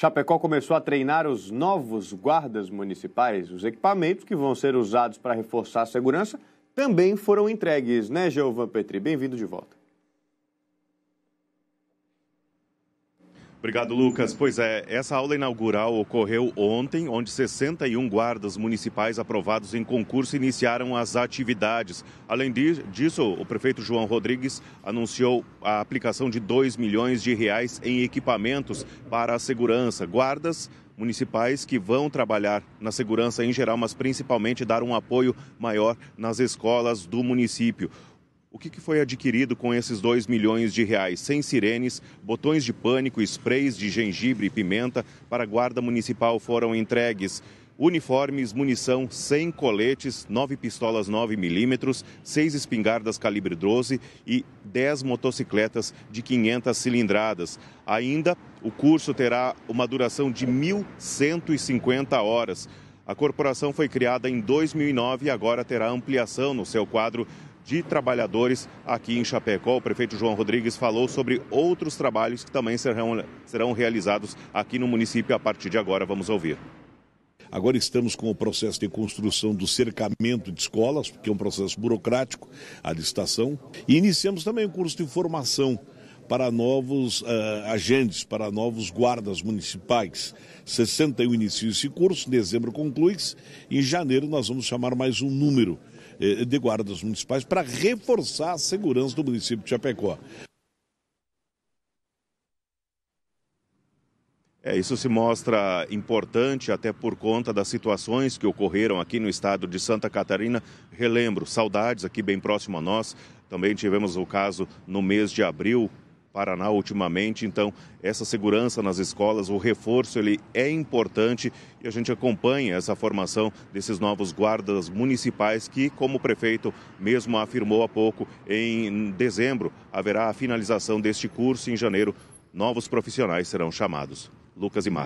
Chapecó começou a treinar os novos guardas municipais. Os equipamentos que vão ser usados para reforçar a segurança também foram entregues, né, Geovan Petri? Bem-vindo de volta. Obrigado, Lucas. Pois é, essa aula inaugural ocorreu ontem, onde 61 guardas municipais aprovados em concurso iniciaram as atividades. Além disso, o prefeito João Rodrigues anunciou a aplicação de 2 milhões de reais em equipamentos para a segurança. Guardas municipais que vão trabalhar na segurança em geral, mas principalmente dar um apoio maior nas escolas do município. O que, foi adquirido com esses 2 milhões de reais? Sem sirenes, botões de pânico, sprays de gengibre e pimenta para a Guarda Municipal foram entregues. Uniformes, munição, 100 coletes, 9 pistolas 9mm, 6 espingardas calibre 12 e 10 motocicletas de 500 cilindradas. Ainda, o curso terá uma duração de 1.150 horas. A corporação foi criada em 2009 e agora terá ampliação no seu quadro de trabalhadores aqui em Chapecó. O prefeito João Rodrigues falou sobre outros trabalhos que também serão, serão realizados aqui no município a partir de agora. Vamos ouvir. Agora estamos com o processo de construção do cercamento de escolas, que é um processo burocrático, a licitação. E iniciamos também o um curso de formação para novos uh, agentes, para novos guardas municipais. 61 inicia esse curso, em dezembro conclui-se. Em janeiro nós vamos chamar mais um número eh, de guardas municipais para reforçar a segurança do município de Chapecó. É, isso se mostra importante até por conta das situações que ocorreram aqui no estado de Santa Catarina. Relembro, saudades aqui bem próximo a nós. Também tivemos o caso no mês de abril, Paraná ultimamente. Então, essa segurança nas escolas, o reforço, ele é importante e a gente acompanha essa formação desses novos guardas municipais que, como o prefeito mesmo afirmou há pouco, em dezembro haverá a finalização deste curso e em janeiro novos profissionais serão chamados. Lucas e Mar...